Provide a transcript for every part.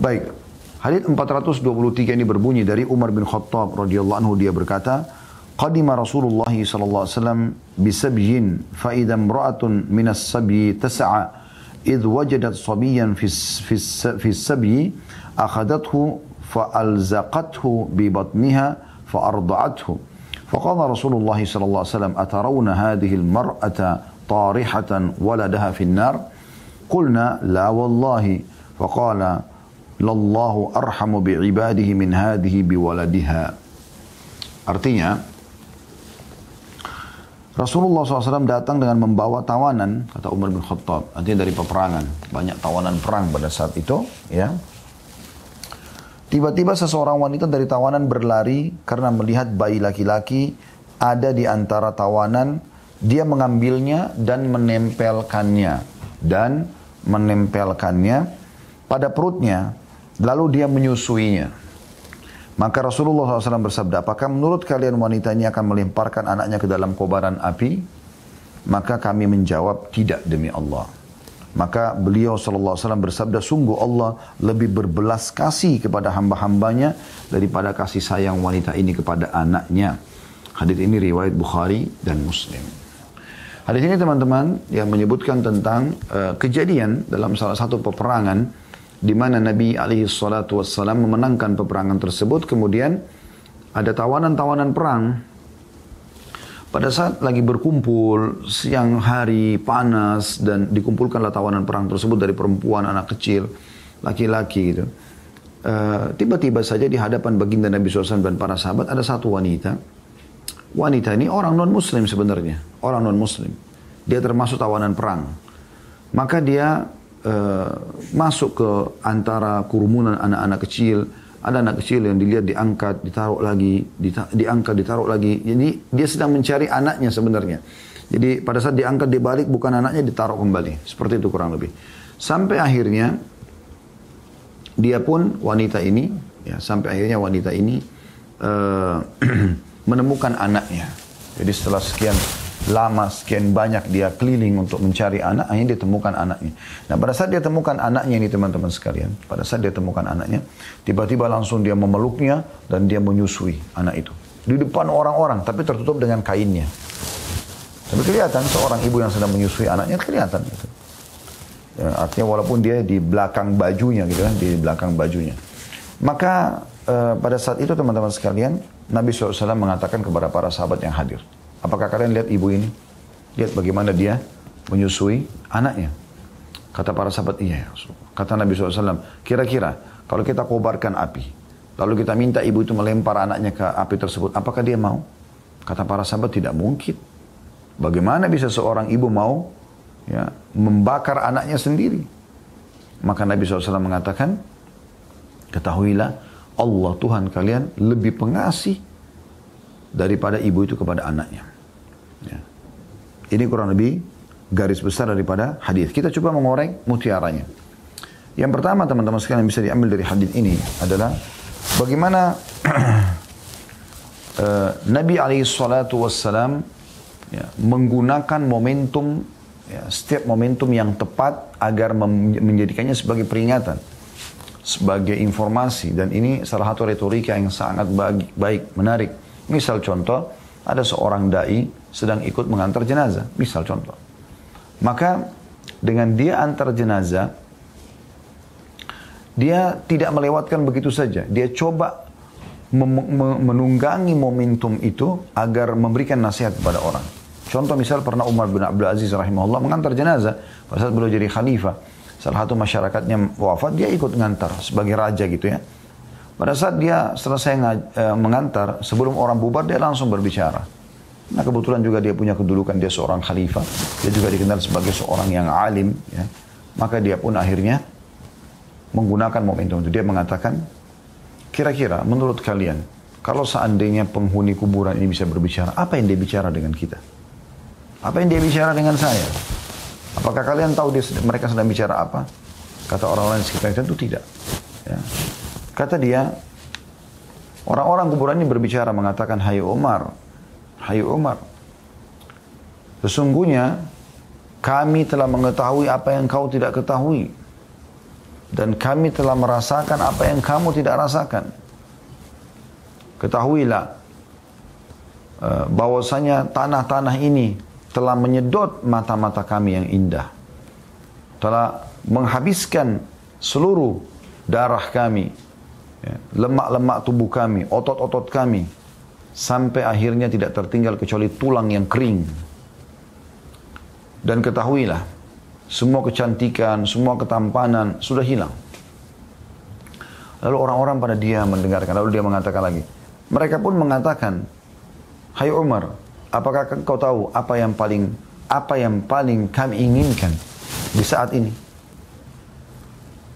Baik. Hadis 423 ini berbunyi dari Umar bin Khattab radhiyallahu anhu dia berkata, "Qadima Rasulullah sallallahu alaihi wasallam bi sabyin fa idza imra'atun min as-sabyi tas'a idh wajadat sabiyan fi fi fi as-sabyi akhadathu fa alzaqathu bi batniha fa arda'athu." فقال رسول الله صلى الله عليه وسلم أترون هذه المرأة طارحة ولدها في النار قلنا لا والله فقال Lallahu arhamu bi'ibadihi min hadihi biwaladiha. Artinya, Rasulullah SAW datang dengan membawa tawanan, kata Umar bin Khattab. Artinya dari peperangan. Banyak tawanan perang pada saat itu. ya. Tiba-tiba seseorang wanita dari tawanan berlari karena melihat bayi laki-laki ada di antara tawanan. Dia mengambilnya dan menempelkannya. Dan menempelkannya pada perutnya. Lalu dia menyusuinya. Maka Rasulullah SAW bersabda, apakah menurut kalian wanita ini akan melemparkan anaknya ke dalam kobaran api? Maka kami menjawab, tidak demi Allah. Maka beliau SAW bersabda, sungguh Allah lebih berbelas kasih kepada hamba-hambanya daripada kasih sayang wanita ini kepada anaknya. Hadis ini riwayat Bukhari dan Muslim. Hadis ini teman-teman yang menyebutkan tentang uh, kejadian dalam salah satu peperangan di mana Nabi alaihi salatu wassalam memenangkan peperangan tersebut kemudian ada tawanan-tawanan perang pada saat lagi berkumpul siang hari panas dan dikumpulkanlah tawanan perang tersebut dari perempuan anak kecil laki-laki gitu eh, tiba-tiba uh, saja di hadapan baginda Nabi SAW dan para sahabat ada satu wanita wanita ini orang non muslim sebenarnya orang non muslim dia termasuk tawanan perang maka dia Eh, masuk ke antara kerumunan anak-anak kecil. Ada anak kecil yang dilihat diangkat, ditaruh lagi, dita diangkat, ditaruh lagi. Jadi dia sedang mencari anaknya sebenarnya. Jadi pada saat diangkat dibalik bukan anaknya ditaruh kembali. Seperti itu kurang lebih. Sampai akhirnya dia pun wanita ini ya sampai akhirnya wanita ini uh, menemukan anaknya. Jadi setelah sekian lama sekian banyak dia keliling untuk mencari anak, akhirnya dia temukan anaknya. Nah pada saat dia temukan anaknya ini teman-teman sekalian, pada saat dia temukan anaknya, tiba-tiba langsung dia memeluknya dan dia menyusui anak itu. Di depan orang-orang, tapi tertutup dengan kainnya. Tapi kelihatan seorang ibu yang sedang menyusui anaknya kelihatan. Gitu. Ya, artinya walaupun dia di belakang bajunya gitu kan, di belakang bajunya. Maka eh, pada saat itu teman-teman sekalian, Nabi SAW mengatakan kepada para sahabat yang hadir, Apakah kalian lihat ibu ini? Lihat bagaimana dia menyusui anaknya. Kata para sahabat, iya ya Rasulullah. Kata Nabi SAW, kira-kira kalau kita kobarkan api, lalu kita minta ibu itu melempar anaknya ke api tersebut, apakah dia mau? Kata para sahabat, tidak mungkin. Bagaimana bisa seorang ibu mau ya, membakar anaknya sendiri? Maka Nabi SAW mengatakan, ketahuilah Allah Tuhan kalian lebih pengasih daripada ibu itu kepada anaknya. Ini kurang lebih garis besar daripada hadis. Kita coba mengoreng mutiaranya. Yang pertama teman-teman sekalian bisa diambil dari hadis ini adalah bagaimana uh, Nabi alaihi salatu wassalam ya, menggunakan momentum ya, setiap momentum yang tepat agar menjadikannya sebagai peringatan, sebagai informasi dan ini salah satu retorika yang sangat baik, baik menarik. Misal contoh ada seorang dai sedang ikut mengantar jenazah, misal contoh. Maka dengan dia antar jenazah, dia tidak melewatkan begitu saja. Dia coba menunggangi momentum itu agar memberikan nasihat kepada orang. Contoh misal pernah Umar bin Abdul Aziz rahimahullah mengantar jenazah pada saat beliau jadi khalifah. Salah satu masyarakatnya wafat, dia ikut ngantar sebagai raja gitu ya. Pada saat dia selesai eh, mengantar, sebelum orang bubar dia langsung berbicara. Nah kebetulan juga dia punya kedudukan dia seorang khalifah, dia juga dikenal sebagai seorang yang alim, ya. maka dia pun akhirnya menggunakan momentum itu. Dia mengatakan, kira-kira menurut kalian, kalau seandainya penghuni kuburan ini bisa berbicara, apa yang dia bicara dengan kita? Apa yang dia bicara dengan saya? Apakah kalian tahu dia, mereka sedang bicara apa? Kata orang lain sekitar itu tidak. Ya. Kata dia, orang-orang kuburan ini berbicara mengatakan, Hai Umar, Hai Umar, sesungguhnya kami telah mengetahui apa yang kau tidak ketahui. Dan kami telah merasakan apa yang kamu tidak rasakan. Ketahuilah, eh, bahwasanya tanah-tanah ini telah menyedot mata-mata kami yang indah. Telah menghabiskan seluruh darah kami Ya. lemak-lemak tubuh kami, otot-otot kami, sampai akhirnya tidak tertinggal kecuali tulang yang kering. Dan ketahuilah, semua kecantikan, semua ketampanan sudah hilang. Lalu orang-orang pada dia mendengarkan, lalu dia mengatakan lagi. Mereka pun mengatakan, Hai Umar, apakah kau tahu apa yang paling apa yang paling kami inginkan di saat ini?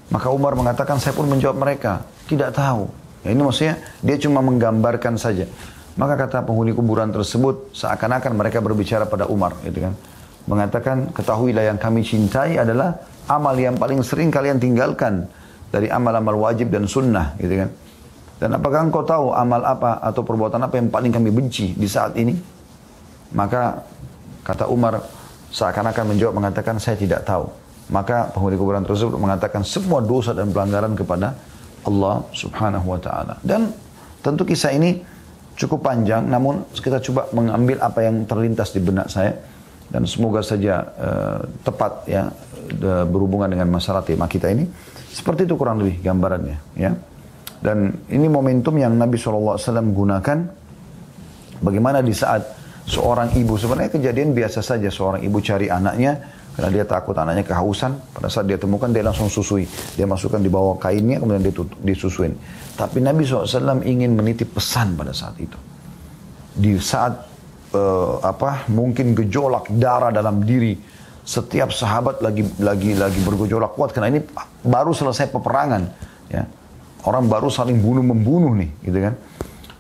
Maka Umar mengatakan, saya pun menjawab mereka, tidak tahu. Ya, ini maksudnya dia cuma menggambarkan saja. Maka kata penghuni kuburan tersebut seakan-akan mereka berbicara pada Umar, gitu kan. Mengatakan, ketahuilah yang kami cintai adalah amal yang paling sering kalian tinggalkan dari amal-amal wajib dan sunnah, gitu kan. Dan apakah engkau tahu amal apa atau perbuatan apa yang paling kami benci di saat ini? Maka kata Umar seakan-akan menjawab mengatakan saya tidak tahu. Maka penghuni kuburan tersebut mengatakan semua dosa dan pelanggaran kepada Allah Subhanahu wa taala. Dan tentu kisah ini cukup panjang namun kita coba mengambil apa yang terlintas di benak saya dan semoga saja uh, tepat ya berhubungan dengan masalah tema kita ini. Seperti itu kurang lebih gambarannya ya. Dan ini momentum yang Nabi SAW gunakan bagaimana di saat seorang ibu sebenarnya kejadian biasa saja seorang ibu cari anaknya karena dia takut anaknya kehausan, pada saat dia temukan dia langsung susui. Dia masukkan di bawah kainnya kemudian dia disusuin. Tapi Nabi SAW ingin menitip pesan pada saat itu. Di saat uh, apa mungkin gejolak darah dalam diri setiap sahabat lagi lagi lagi bergejolak kuat karena ini baru selesai peperangan ya orang baru saling bunuh membunuh nih gitu kan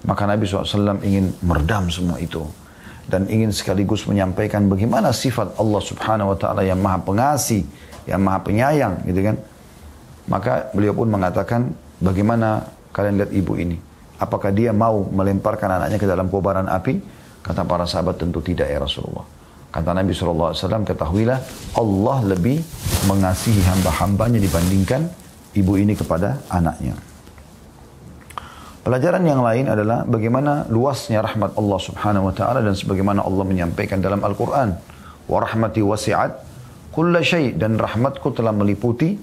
maka Nabi SAW ingin meredam semua itu dan ingin sekaligus menyampaikan bagaimana sifat Allah Subhanahu wa taala yang Maha Pengasih, yang Maha Penyayang gitu kan. Maka beliau pun mengatakan bagaimana kalian lihat ibu ini? Apakah dia mau melemparkan anaknya ke dalam kobaran api? Kata para sahabat tentu tidak ya Rasulullah. Kata Nabi Alaihi Wasallam, ketahuilah Allah lebih mengasihi hamba-hambanya dibandingkan ibu ini kepada anaknya. Pelajaran yang lain adalah bagaimana luasnya rahmat Allah Subhanahu wa taala dan sebagaimana Allah menyampaikan dalam Al-Qur'an, "Wa rahmati wasi'at kulla syai" dan rahmatku telah meliputi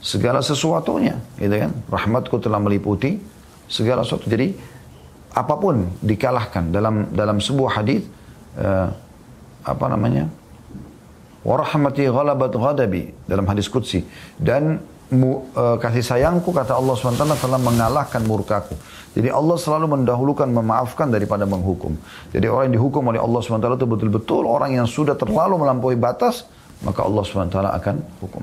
segala sesuatunya, gitu kan? Rahmatku telah meliputi segala sesuatu. Jadi apapun dikalahkan dalam dalam sebuah hadis uh, apa namanya? "Wa rahmati ghalabat ghadabi" dalam hadis qudsi dan E, kasih sayangku kata Allah SWT telah mengalahkan murkaku. Jadi Allah selalu mendahulukan memaafkan daripada menghukum. Jadi orang yang dihukum oleh Allah SWT itu betul-betul orang yang sudah terlalu melampaui batas, maka Allah SWT akan hukum.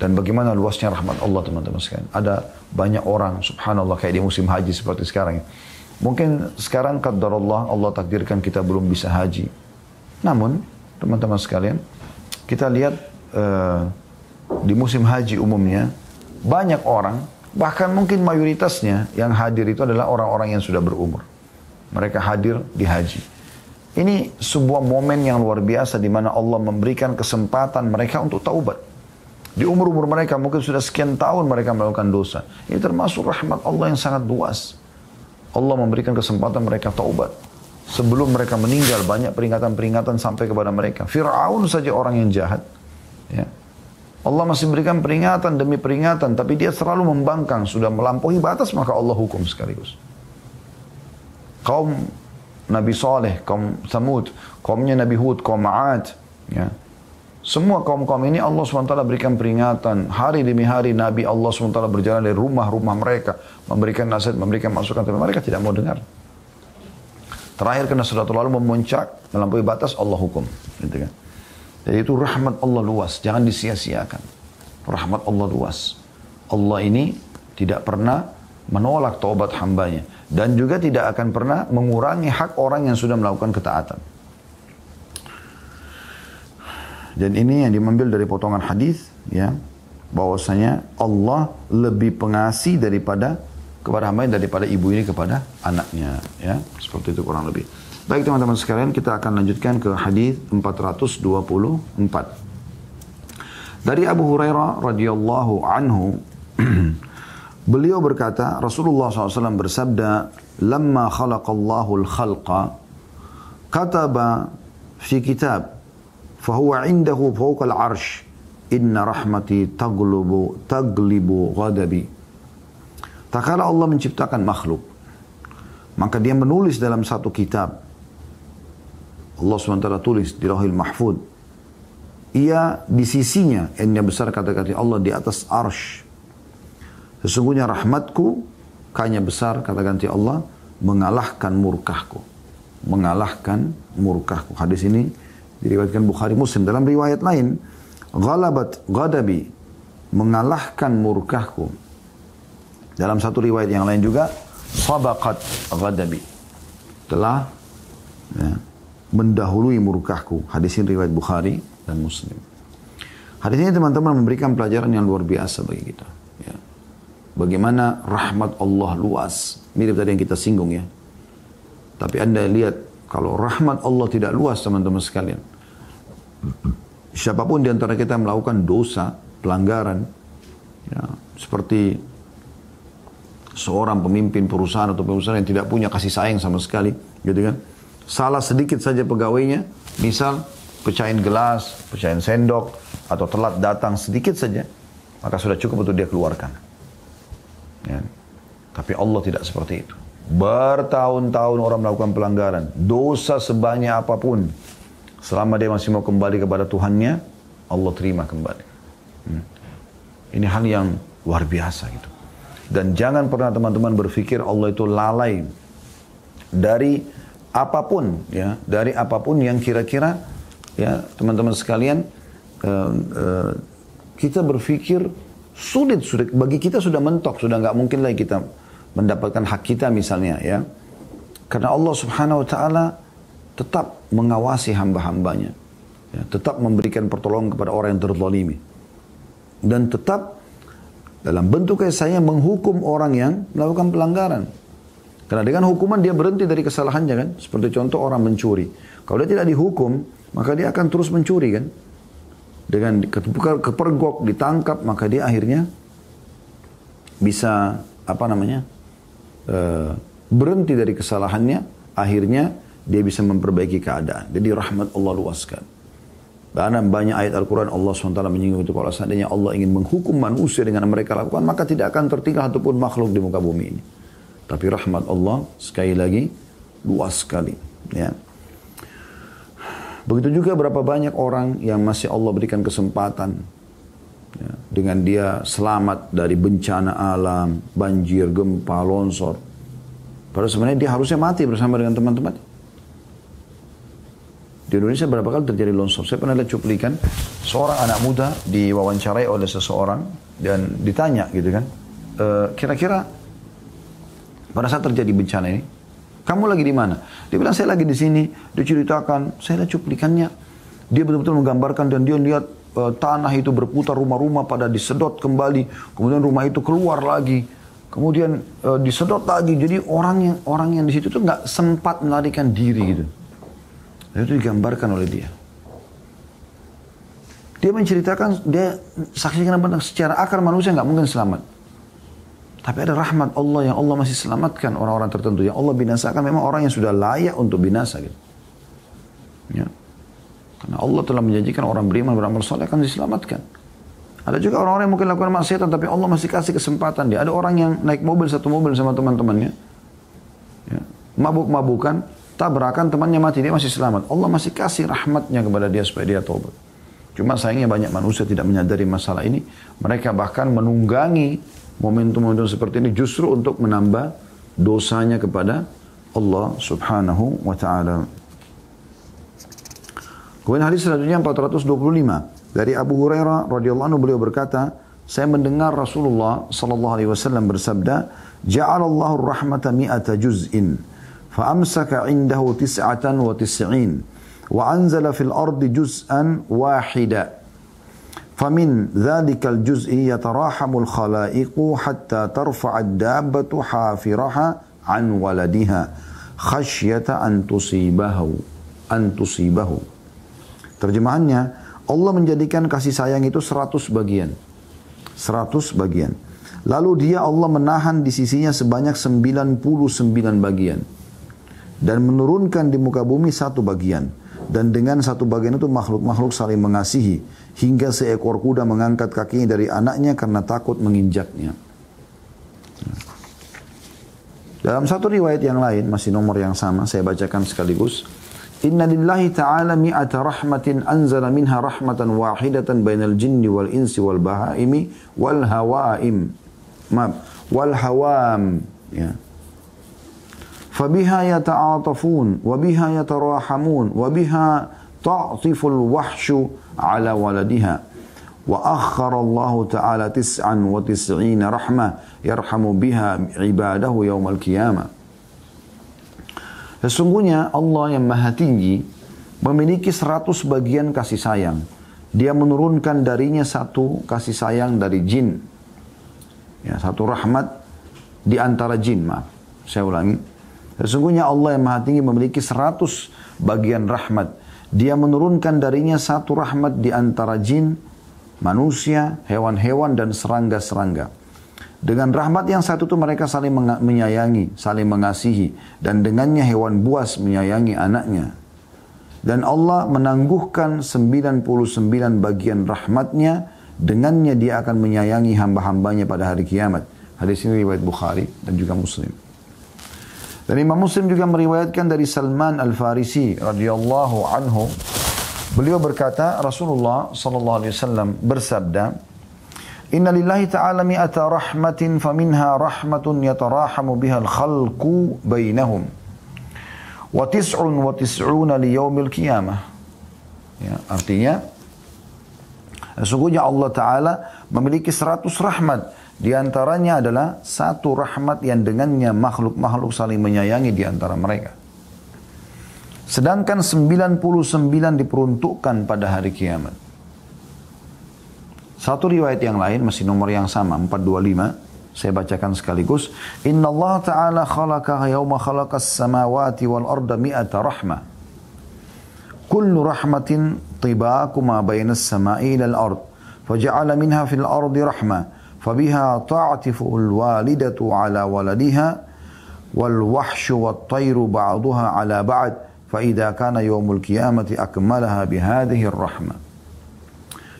Dan bagaimana luasnya rahmat Allah teman-teman sekalian. Ada banyak orang, subhanallah kayak di musim haji seperti sekarang ya. Mungkin sekarang kadar Allah, Allah takdirkan kita belum bisa haji. Namun, teman-teman sekalian, kita lihat uh, di musim haji umumnya, banyak orang, bahkan mungkin mayoritasnya yang hadir itu adalah orang-orang yang sudah berumur. Mereka hadir di haji. Ini sebuah momen yang luar biasa di mana Allah memberikan kesempatan mereka untuk taubat. Di umur-umur mereka mungkin sudah sekian tahun mereka melakukan dosa. Ini termasuk rahmat Allah yang sangat luas. Allah memberikan kesempatan mereka taubat. Sebelum mereka meninggal banyak peringatan-peringatan sampai kepada mereka. Fir'aun saja orang yang jahat. Ya, Allah masih berikan peringatan demi peringatan, tapi dia selalu membangkang, sudah melampaui batas maka Allah hukum sekaligus. Kaum Nabi Saleh, kaum Samud, kaumnya Nabi Hud, kaum Ma'ad, ya. Semua kaum-kaum ini Allah SWT berikan peringatan. Hari demi hari Nabi Allah SWT berjalan dari rumah-rumah mereka. Memberikan nasihat, memberikan masukan. Tapi mereka tidak mau dengar. Terakhir karena sudah terlalu memuncak, melampaui batas, Allah hukum. Gitu kan. Jadi itu rahmat Allah luas, jangan disia-siakan. Rahmat Allah luas. Allah ini tidak pernah menolak taubat hambanya. Dan juga tidak akan pernah mengurangi hak orang yang sudah melakukan ketaatan. Dan ini yang diambil dari potongan hadis ya bahwasanya Allah lebih pengasih daripada kepada hamba daripada ibu ini kepada anaknya ya seperti itu kurang lebih. Baik teman-teman sekalian, kita akan lanjutkan ke hadis 424. Dari Abu Hurairah radhiyallahu anhu, beliau berkata, Rasulullah SAW bersabda, "Lamma khalaqallahu al-khalqa, kataba fi kitab, fahuwa indahu fawqa al-arsh, inna rahmati taglubu taglibu ghadabi." Tak kala Allah menciptakan makhluk, maka dia menulis dalam satu kitab, Allah SWT tulis di rahil Mahfud. Ia di sisinya, yang besar kata-kata Allah di atas arsh. Sesungguhnya rahmatku, kanya besar kata ganti Allah, mengalahkan murkahku. Mengalahkan murkahku. Hadis ini diriwayatkan Bukhari Muslim. Dalam riwayat lain, Ghalabat ghadabi, mengalahkan murkahku. Dalam satu riwayat yang lain juga, Sabakat ghadabi. Telah ya, mendahului murkahku. Hadis ini riwayat Bukhari dan Muslim. Hadis ini teman-teman memberikan pelajaran yang luar biasa bagi kita. Ya. Bagaimana rahmat Allah luas. Mirip tadi yang kita singgung ya. Tapi anda lihat kalau rahmat Allah tidak luas teman-teman sekalian. Siapapun di antara kita melakukan dosa, pelanggaran. Ya, seperti seorang pemimpin perusahaan atau perusahaan yang tidak punya kasih sayang sama sekali. Gitu kan salah sedikit saja pegawainya, misal pecahin gelas, pecahin sendok, atau telat datang sedikit saja, maka sudah cukup untuk dia keluarkan. Ya. Tapi Allah tidak seperti itu. Bertahun-tahun orang melakukan pelanggaran, dosa sebanyak apapun, selama dia masih mau kembali kepada Tuhannya, Allah terima kembali. Hmm. Ini hal yang luar biasa gitu. Dan jangan pernah teman-teman berpikir Allah itu lalai dari apapun ya dari apapun yang kira-kira ya teman-teman sekalian uh, uh, kita berpikir sulit sulit bagi kita sudah mentok sudah nggak mungkin lagi kita mendapatkan hak kita misalnya ya karena Allah Subhanahu Wa Taala tetap mengawasi hamba-hambanya ya, tetap memberikan pertolongan kepada orang yang terzalimi dan tetap dalam bentuk saya menghukum orang yang melakukan pelanggaran karena dengan hukuman dia berhenti dari kesalahannya kan. Seperti contoh orang mencuri. Kalau dia tidak dihukum, maka dia akan terus mencuri kan. Dengan kepergok, ditangkap, maka dia akhirnya bisa apa namanya eh, berhenti dari kesalahannya. Akhirnya dia bisa memperbaiki keadaan. Jadi rahmat Allah luaskan. Karena banyak ayat Al-Quran Allah SWT menyinggung itu kalau seandainya Allah ingin menghukum manusia dengan mereka lakukan, maka tidak akan tertinggal ataupun makhluk di muka bumi ini. Tapi rahmat Allah sekali lagi luas sekali. Ya. Begitu juga berapa banyak orang yang masih Allah berikan kesempatan ya, dengan dia selamat dari bencana alam, banjir, gempa, longsor. Padahal sebenarnya dia harusnya mati bersama dengan teman-teman. Di Indonesia berapa kali terjadi longsor? Saya pernah lihat cuplikan seorang anak muda diwawancarai oleh seseorang dan ditanya gitu kan, eh, kira-kira pada saat terjadi bencana ini, kamu lagi di mana? Dia bilang saya lagi di sini. Dia ceritakan. saya lihat cuplikannya. Dia betul-betul menggambarkan dan dia lihat e, tanah itu berputar rumah-rumah pada disedot kembali. Kemudian rumah itu keluar lagi. Kemudian e, disedot lagi. Jadi orang yang orang yang di situ tuh nggak sempat melarikan diri gitu. Dan itu digambarkan oleh dia. Dia menceritakan, dia saksikan apa? secara akar manusia nggak mungkin selamat. Tapi ada rahmat Allah yang Allah masih selamatkan orang-orang tertentu. Yang Allah binasakan memang orang yang sudah layak untuk binasa gitu. Ya. Karena Allah telah menjanjikan orang beriman beramal soleh akan diselamatkan. Ada juga orang-orang yang mungkin lakukan maksiatan tapi Allah masih kasih kesempatan dia. Ada orang yang naik mobil satu mobil sama teman-temannya. Ya. Mabuk-mabukan, tabrakan temannya mati dia masih selamat. Allah masih kasih rahmatnya kepada dia supaya dia taubat. Cuma sayangnya banyak manusia tidak menyadari masalah ini. Mereka bahkan menunggangi momentum-momentum seperti ini justru untuk menambah dosanya kepada Allah subhanahu wa ta'ala. Kemudian hadis selanjutnya 425 dari Abu Hurairah radhiyallahu anhu beliau berkata, saya mendengar Rasulullah sallallahu alaihi wasallam bersabda, "Ja'alallahu ar-rahmata mi'ata juz'in, fa amsaka 'indahu tis'atan wa tis'in, wa anzala fil ardi juz'an wahida." Famin dzalikal juz'i yatarahamul khalaiqu hatta tarfa'ad dabbatu hafiraha an waladiha khasyata an tusibahu an tusibahu. Terjemahannya, Allah menjadikan kasih sayang itu seratus bagian. seratus bagian. Lalu dia Allah menahan di sisinya sebanyak sembilan puluh sembilan bagian. Dan menurunkan di muka bumi satu bagian. Dan dengan satu bagian itu makhluk-makhluk saling mengasihi hingga seekor kuda mengangkat kakinya dari anaknya karena takut menginjaknya. Dalam satu riwayat yang lain, masih nomor yang sama, saya bacakan sekaligus. Inna lillahi ta'ala mi'ata rahmatin anzala minha rahmatan wahidatan bainal jinni wal insi wal bahaimi wal hawaim. Maaf, wal hawam. Ya. Fabiha yata'atafun, wabiha yatarahamun, wabiha ta'tiful wahshu' ala waladiha wa akhara Allah taala tis'an wa tis'ina rahma, yarhamu biha ibadahu yaumal qiyamah Sesungguhnya Allah yang maha tinggi memiliki seratus bagian kasih sayang. Dia menurunkan darinya satu kasih sayang dari jin. Ya, satu rahmat di antara jin, maaf. Saya ulangi. Sesungguhnya Allah yang maha tinggi memiliki seratus bagian rahmat dia menurunkan darinya satu rahmat di antara jin, manusia, hewan-hewan, dan serangga-serangga. Dengan rahmat yang satu itu mereka saling menyayangi, saling mengasihi. Dan dengannya hewan buas menyayangi anaknya. Dan Allah menangguhkan 99 bagian rahmatnya. Dengannya dia akan menyayangi hamba-hambanya pada hari kiamat. Hadis ini riwayat Bukhari dan juga Muslim. Dan Imam Muslim juga meriwayatkan dari Salman Al-Farisi radhiyallahu anhu. Beliau berkata, Rasulullah sallallahu alaihi wasallam bersabda, "Inna lillahi ta'ala mi'ata rahmatin faminha rahmatun yatarahamu biha al-khalqu bainahum." Wa tis'un wa tis'una li qiyamah. Ya, artinya sesungguhnya Allah taala memiliki seratus rahmat di antaranya adalah satu rahmat yang dengannya makhluk-makhluk saling menyayangi di antara mereka. Sedangkan 99 diperuntukkan pada hari kiamat. Satu riwayat yang lain masih nomor yang sama 425 saya bacakan sekaligus Inna Allah Ta'ala khalaqa yawma khalaqas samawati wal arda mi'ata rahma. Kullu rahmatin tibakuma bayna bainas sama'i ilal ard Faja'ala minha fil ardi rahmah فبها تعطف الوالدة ala ولدها والوحش والطير بعضها على ba'daha ala كان يوم idza kana بهذه الرحمة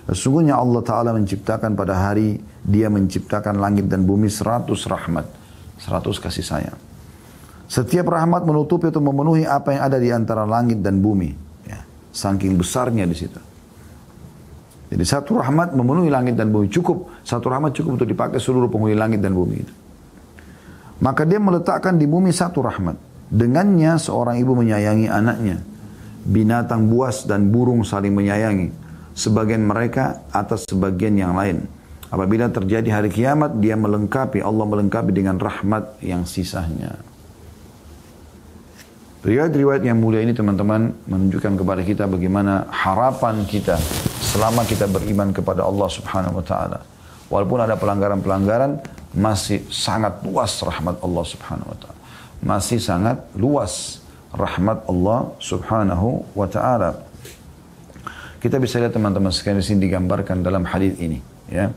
Sesungguhnya Allah Ta'ala menciptakan pada hari dia menciptakan langit dan bumi seratus rahmat. seratus kasih sayang. Setiap rahmat menutupi atau memenuhi apa yang ada di antara langit dan bumi. Ya. Saking besarnya di situ. Jadi satu rahmat memenuhi langit dan bumi cukup. Satu rahmat cukup untuk dipakai seluruh penghuni langit dan bumi itu. Maka dia meletakkan di bumi satu rahmat. Dengannya seorang ibu menyayangi anaknya. Binatang buas dan burung saling menyayangi. Sebagian mereka atas sebagian yang lain. Apabila terjadi hari kiamat, dia melengkapi, Allah melengkapi dengan rahmat yang sisanya. Riwayat-riwayat yang mulia ini teman-teman menunjukkan kepada kita bagaimana harapan kita selama kita beriman kepada Allah Subhanahu wa taala. Walaupun ada pelanggaran-pelanggaran, masih sangat luas rahmat Allah Subhanahu wa taala. Masih sangat luas rahmat Allah Subhanahu wa taala. Kita bisa lihat teman-teman sekalian di sini digambarkan dalam hadis ini, ya.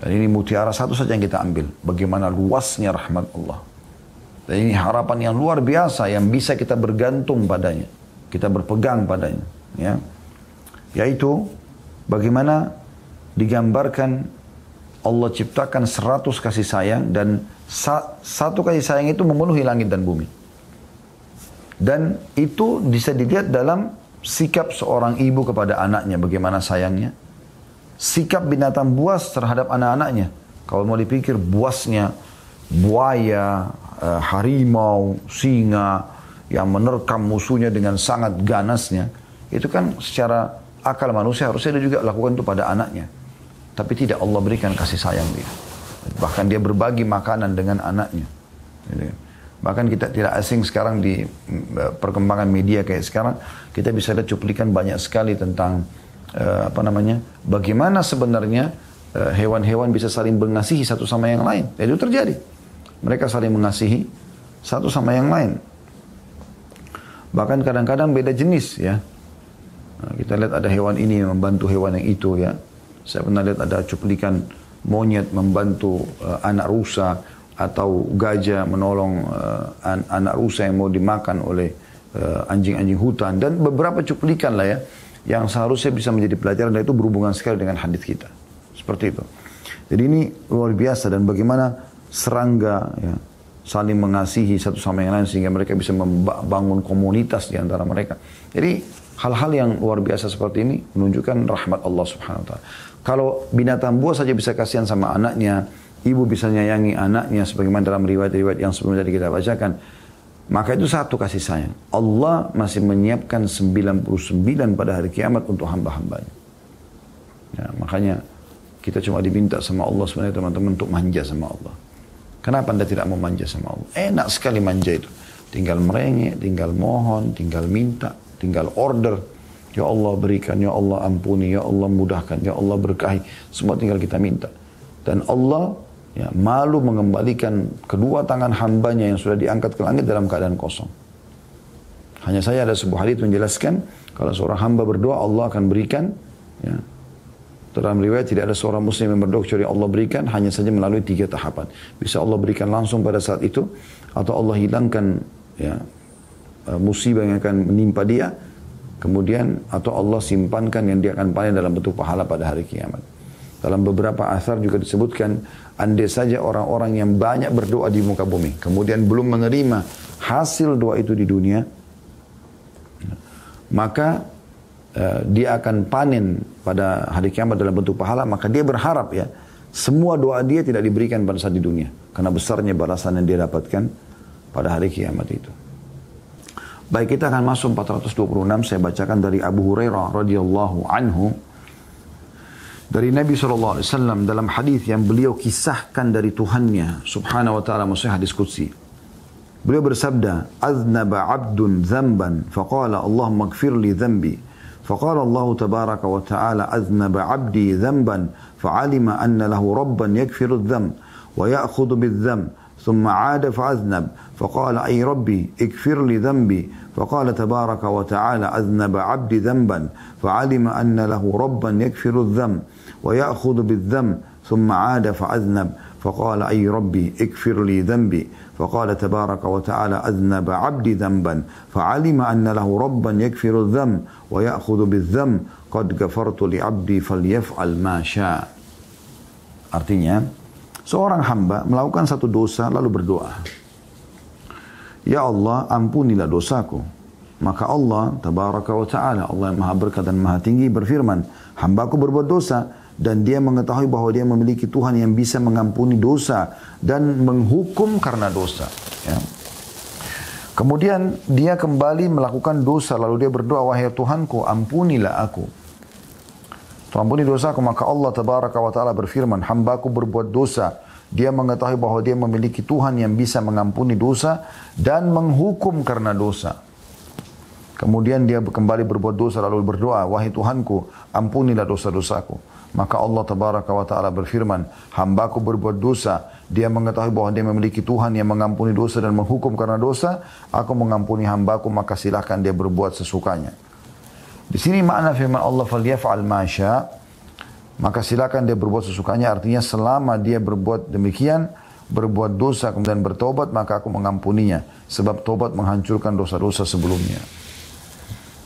Dan ini mutiara satu saja yang kita ambil, bagaimana luasnya rahmat Allah. Dan ini harapan yang luar biasa yang bisa kita bergantung padanya, kita berpegang padanya, ya. Yaitu Bagaimana digambarkan Allah ciptakan seratus kasih sayang dan sa satu kasih sayang itu memenuhi langit dan bumi. Dan itu bisa dilihat dalam sikap seorang ibu kepada anaknya, bagaimana sayangnya. Sikap binatang buas terhadap anak-anaknya. Kalau mau dipikir buasnya, buaya, eh, harimau, singa, yang menerkam musuhnya dengan sangat ganasnya. Itu kan secara akal manusia harusnya dia juga lakukan itu pada anaknya. Tapi tidak Allah berikan kasih sayang dia. Bahkan dia berbagi makanan dengan anaknya. Bahkan kita tidak asing sekarang di mm, eh, perkembangan media kayak sekarang, kita bisa lihat cuplikan banyak sekali tentang uh, apa namanya, bagaimana sebenarnya eh, hewan-hewan uh, bisa saling mengasihi satu sama yang lain. Ya, itu terjadi. Mereka saling mengasihi satu sama yang lain. Bahkan kadang-kadang beda jenis ya. Kita lihat ada hewan ini membantu hewan yang itu ya. Saya pernah lihat ada cuplikan monyet membantu uh, anak rusa atau gajah menolong uh, an anak rusa yang mau dimakan oleh anjing uh, anjing-anjing hutan dan beberapa cuplikan lah ya yang seharusnya bisa menjadi pelajaran dan itu berhubungan sekali dengan hadis kita. Seperti itu. Jadi ini luar biasa dan bagaimana serangga ya, saling mengasihi satu sama yang lain sehingga mereka bisa membangun komunitas di antara mereka. Jadi Hal-hal yang luar biasa seperti ini menunjukkan rahmat Allah Subhanahu wa taala. Kalau binatang buas saja bisa kasihan sama anaknya, ibu bisa nyayangi anaknya sebagaimana dalam riwayat-riwayat yang sebelumnya tadi kita bacakan. Maka itu satu kasih sayang. Allah masih menyiapkan 99 pada hari kiamat untuk hamba-hambanya. Ya, makanya kita cuma diminta sama Allah sebenarnya teman-teman untuk manja sama Allah. Kenapa anda tidak mau manja sama Allah? Enak sekali manja itu. Tinggal merengek, tinggal mohon, tinggal minta tinggal order. Ya Allah berikan, Ya Allah ampuni, Ya Allah mudahkan, Ya Allah berkahi. Semua tinggal kita minta. Dan Allah ya, malu mengembalikan kedua tangan hambanya yang sudah diangkat ke langit dalam keadaan kosong. Hanya saya ada sebuah hadis menjelaskan kalau seorang hamba berdoa Allah akan berikan. Ya. Dalam riwayat tidak ada seorang muslim yang berdoa kecuali Allah berikan hanya saja melalui tiga tahapan. Bisa Allah berikan langsung pada saat itu atau Allah hilangkan ya Eh, musibah yang akan menimpa dia, kemudian atau Allah simpankan yang dia akan panen dalam bentuk pahala pada hari kiamat. Dalam beberapa asar juga disebutkan, andai saja orang-orang yang banyak berdoa di muka bumi, kemudian belum menerima hasil doa itu di dunia, maka uh, dia akan panen pada hari kiamat dalam bentuk pahala, maka dia berharap ya, semua doa dia tidak diberikan pada saat di dunia. Karena besarnya balasan yang dia dapatkan pada hari kiamat itu. Baik kita akan masuk 426 saya bacakan dari Abu Hurairah radhiyallahu anhu dari Nabi sallallahu alaihi wasallam dalam hadis yang beliau kisahkan dari Tuhannya subhanahu wa taala musyah hadis qudsi. Beliau bersabda, "Aznaba 'abdun dzamban faqala Allahumma ighfir li dzambi." Faqala Allah tabaraka wa taala, "Aznaba 'abdi dzamban fa'alima anna lahu rabban yaghfiru dzam wa ya'khudhu bidzamb." ثم عاد فأذنب فقال أي ربي اكفر لي ذنبي فقال تبارك وتعالى أذنب عبدي ذنبا فعلم أن له ربا يكفر الذنب ويأخذ بالذنب ثم عاد فأذنب فقال أي ربي اكفر لي ذنبي فقال تبارك وتعالى أذنب عبدي ذنبا فعلم أن له ربا يكفر الذنب ويأخذ بالذنب قد غفرت لعبدي فليفعل ما شاء Artinya, Seorang hamba melakukan satu dosa lalu berdoa. Ya Allah, ampunilah dosaku. Maka Allah, tabaraka wa ta'ala, Allah yang maha berkat dan maha tinggi berfirman, hambaku berbuat dosa, dan dia mengetahui bahwa dia memiliki Tuhan yang bisa mengampuni dosa dan menghukum karena dosa. Ya. Kemudian dia kembali melakukan dosa lalu dia berdoa wahai Tuhanku ampunilah aku. Terampuni dosaku maka Allah tabaraka wa ta'ala berfirman, hambaku berbuat dosa. Dia mengetahui bahwa dia memiliki Tuhan yang bisa mengampuni dosa dan menghukum karena dosa. Kemudian dia kembali berbuat dosa lalu berdoa, Wahai Tuhanku, ampunilah dosa-dosaku. Maka Allah tabaraka wa ta'ala berfirman, Hambaku berbuat dosa, dia mengetahui bahwa dia memiliki Tuhan yang mengampuni dosa dan menghukum karena dosa, aku mengampuni hambaku, maka silahkan dia berbuat sesukanya. Di sini makna firman Allah falyaf'al masya maka silakan dia berbuat sesukanya artinya selama dia berbuat demikian berbuat dosa kemudian bertobat maka aku mengampuninya sebab tobat menghancurkan dosa-dosa sebelumnya.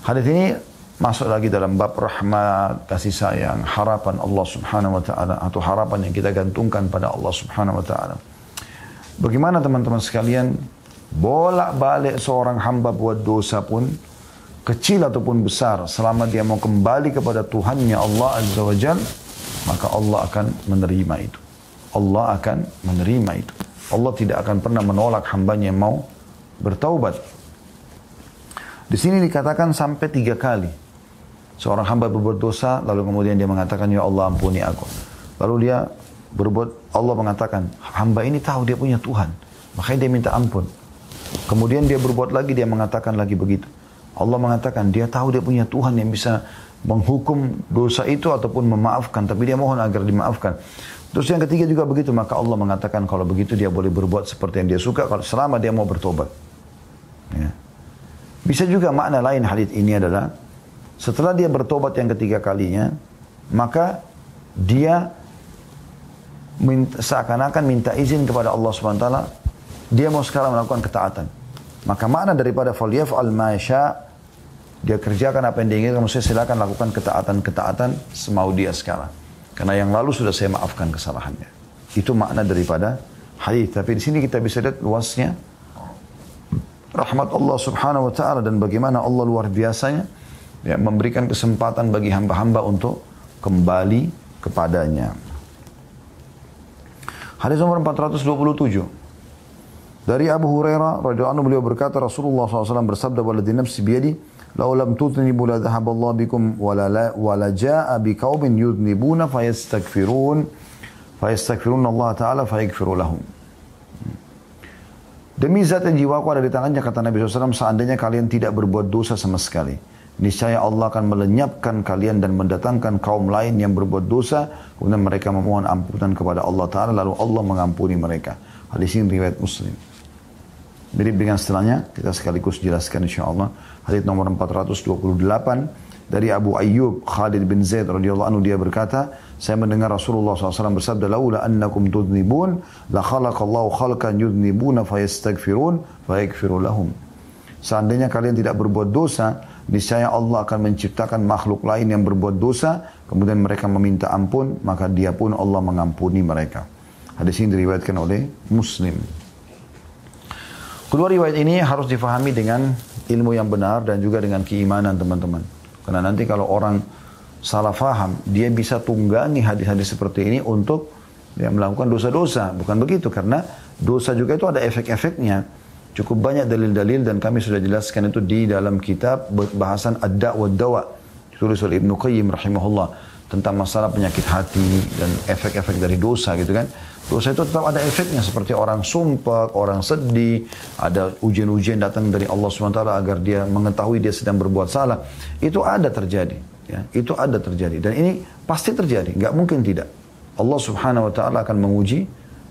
Hadis ini masuk lagi dalam bab rahmat, kasih sayang, harapan Allah Subhanahu wa taala atau harapan yang kita gantungkan pada Allah Subhanahu wa taala. Bagaimana teman-teman sekalian bolak-balik seorang hamba buat dosa pun kecil ataupun besar, selama dia mau kembali kepada Tuhannya Allah Azza wa Jal, maka Allah akan menerima itu. Allah akan menerima itu. Allah tidak akan pernah menolak hambanya yang mau bertaubat. Di sini dikatakan sampai tiga kali. Seorang hamba berbuat dosa, lalu kemudian dia mengatakan, Ya Allah ampuni aku. Lalu dia berbuat, Allah mengatakan, hamba ini tahu dia punya Tuhan. Makanya dia minta ampun. Kemudian dia berbuat lagi, dia mengatakan lagi begitu. Allah mengatakan dia tahu dia punya Tuhan yang bisa menghukum dosa itu ataupun memaafkan. Tapi dia mohon agar dimaafkan. Terus yang ketiga juga begitu. Maka Allah mengatakan kalau begitu dia boleh berbuat seperti yang dia suka kalau selama dia mau bertobat. Ya. Bisa juga makna lain hadis ini adalah setelah dia bertobat yang ketiga kalinya, maka dia seakan-akan minta izin kepada Allah Subhanahu Wa Taala, dia mau sekarang melakukan ketaatan. Maka makna daripada Faliyaf al Maisha? Dia kerjakan apa yang diinginkan, maksudnya silakan lakukan ketaatan-ketaatan semau dia sekarang. Karena yang lalu sudah saya maafkan kesalahannya. Itu makna daripada hadis. Tapi di sini kita bisa lihat luasnya rahmat Allah Subhanahu wa taala dan bagaimana Allah luar biasanya ya, memberikan kesempatan bagi hamba-hamba untuk kembali kepadanya. Hadis nomor 427. Dari Abu Hurairah radhiyallahu anhu beliau berkata Rasulullah SAW bersabda waladhi nafsi biyadi Lau lam tutnibu la dhahaballahu bikum wa la wa la jaa bi yudnibuna fayastaghfirun fayastaghfirun Allah taala fayaghfiru lahum. Demi zat yang jiwaku ada di tangannya kata Nabi SAW seandainya kalian tidak berbuat dosa sama sekali niscaya Allah akan melenyapkan kalian dan mendatangkan kaum lain yang berbuat dosa kemudian mereka memohon ampunan kepada Allah taala lalu Allah mengampuni mereka hadis ini riwayat Muslim Mirip dengan setelahnya, kita sekaligus jelaskan insya Allah. Hadis nomor 428 dari Abu Ayyub Khalid bin Zaid radhiyallahu anhu dia berkata, saya mendengar Rasulullah SAW bersabda, "Laula annakum tudnibun, la khalaqallahu khalqan yudnibuna fayastaghfirun fayaghfiru lahum." Seandainya kalian tidak berbuat dosa, niscaya Allah akan menciptakan makhluk lain yang berbuat dosa, kemudian mereka meminta ampun, maka dia pun Allah mengampuni mereka. Hadis ini diriwayatkan oleh Muslim. Kedua riwayat ini harus difahami dengan ilmu yang benar dan juga dengan keimanan teman-teman. Karena nanti kalau orang salah faham, dia bisa tunggangi hadis-hadis seperti ini untuk ya, melakukan dosa-dosa. Bukan begitu, karena dosa juga itu ada efek-efeknya. Cukup banyak dalil-dalil dan kami sudah jelaskan itu di dalam kitab bahasan ad dawa ad Dawa. Ditulis oleh Ibn Qayyim rahimahullah tentang masalah penyakit hati dan efek-efek dari dosa gitu kan. Dosa itu tetap ada efeknya seperti orang sumpah, orang sedih, ada ujian-ujian datang dari Allah SWT agar dia mengetahui dia sedang berbuat salah. Itu ada terjadi. Ya, itu ada terjadi. Dan ini pasti terjadi, nggak mungkin tidak. Allah Subhanahu Wa Taala akan menguji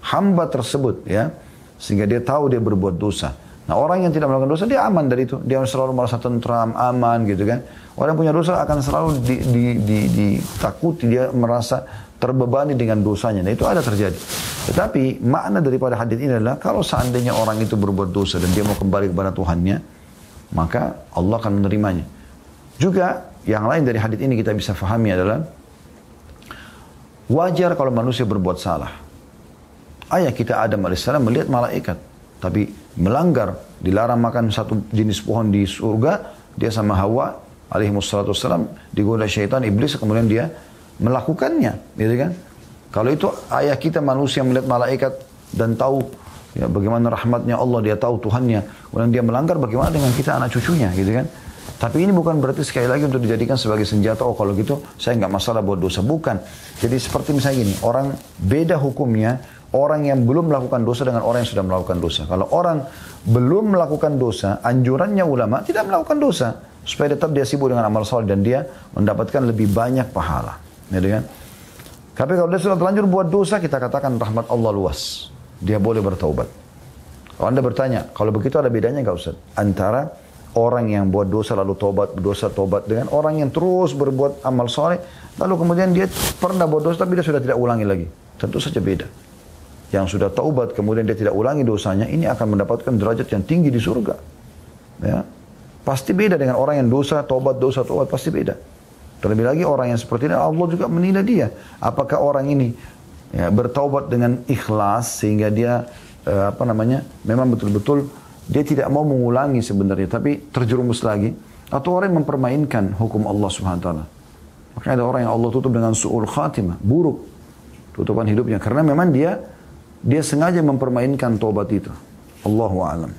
hamba tersebut ya, sehingga dia tahu dia berbuat dosa. Nah orang yang tidak melakukan dosa dia aman dari itu. Dia selalu merasa tentram, aman gitu kan. Orang yang punya dosa akan selalu di, di, di, ditakuti, dia merasa terbebani dengan dosanya. Nah itu ada terjadi. Tetapi makna daripada hadis ini adalah kalau seandainya orang itu berbuat dosa dan dia mau kembali kepada Tuhannya, maka Allah akan menerimanya. Juga yang lain dari hadis ini kita bisa fahami adalah wajar kalau manusia berbuat salah. Ayah kita Adam AS melihat malaikat tapi melanggar, dilarang makan satu jenis pohon di surga, dia sama Hawa alaihi wassalam digoda syaitan iblis kemudian dia melakukannya, gitu kan? Kalau itu ayah kita manusia melihat malaikat dan tahu ya, bagaimana rahmatnya Allah, dia tahu Tuhannya. Kemudian dia melanggar bagaimana dengan kita anak cucunya gitu kan. Tapi ini bukan berarti sekali lagi untuk dijadikan sebagai senjata, oh kalau gitu saya nggak masalah buat dosa. Bukan. Jadi seperti misalnya gini, orang beda hukumnya orang yang belum melakukan dosa dengan orang yang sudah melakukan dosa. Kalau orang belum melakukan dosa, anjurannya ulama tidak melakukan dosa supaya tetap dia sibuk dengan amal soleh dan dia mendapatkan lebih banyak pahala. Ya, dengan, Tapi kalau dia sudah terlanjur buat dosa, kita katakan rahmat Allah luas. Dia boleh bertaubat. Kalau anda bertanya, kalau begitu ada bedanya nggak Ustaz? Antara orang yang buat dosa lalu tobat, dosa tobat dengan orang yang terus berbuat amal soleh, lalu kemudian dia pernah buat dosa tapi dia sudah tidak ulangi lagi. Tentu saja beda yang sudah taubat kemudian dia tidak ulangi dosanya ini akan mendapatkan derajat yang tinggi di surga. Ya. Pasti beda dengan orang yang dosa, taubat, dosa, taubat, pasti beda. Terlebih lagi orang yang seperti ini Allah juga menilai dia. Apakah orang ini ya, bertaubat dengan ikhlas sehingga dia eh, apa namanya memang betul-betul dia tidak mau mengulangi sebenarnya tapi terjerumus lagi atau orang yang mempermainkan hukum Allah Subhanahu taala. Makanya ada orang yang Allah tutup dengan suul khatimah, buruk tutupan hidupnya karena memang dia dia sengaja mempermainkan tobat itu. Allahu alam.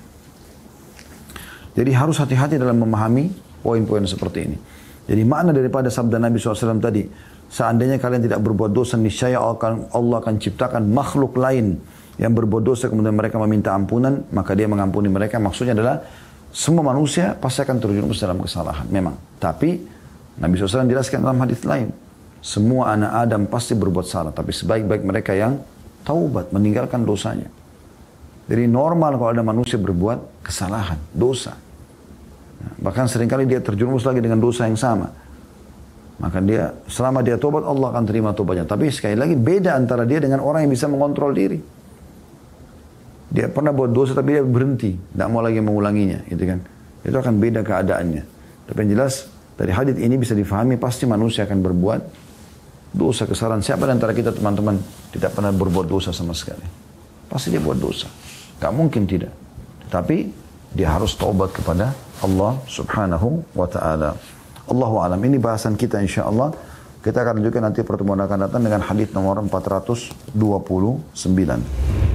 Jadi harus hati-hati dalam memahami poin-poin seperti ini. Jadi makna daripada sabda Nabi SAW tadi, seandainya kalian tidak berbuat dosa, niscaya Allah akan ciptakan makhluk lain yang berbuat dosa kemudian mereka meminta ampunan, maka dia mengampuni mereka. Maksudnya adalah semua manusia pasti akan terjun ke dalam kesalahan. Memang. Tapi Nabi SAW jelaskan dalam hadis lain, semua anak Adam pasti berbuat salah, tapi sebaik-baik mereka yang taubat, meninggalkan dosanya. Jadi normal kalau ada manusia berbuat kesalahan, dosa. Bahkan seringkali dia terjerumus lagi dengan dosa yang sama. Maka dia, selama dia taubat Allah akan terima taubatnya. Tapi sekali lagi, beda antara dia dengan orang yang bisa mengontrol diri. Dia pernah buat dosa, tapi dia berhenti. Tidak mau lagi mengulanginya, gitu kan. Itu akan beda keadaannya. Tapi yang jelas, dari hadith ini bisa difahami, pasti manusia akan berbuat dosa kesalahan. Siapa di antara kita teman-teman tidak pernah berbuat dosa sama sekali? Pasti dia buat dosa. nggak mungkin tidak. Tapi dia harus taubat kepada Allah subhanahu wa ta'ala. Allahu alam. Ini bahasan kita insya Allah. Kita akan lanjutkan nanti pertemuan akan datang dengan hadis nomor 429.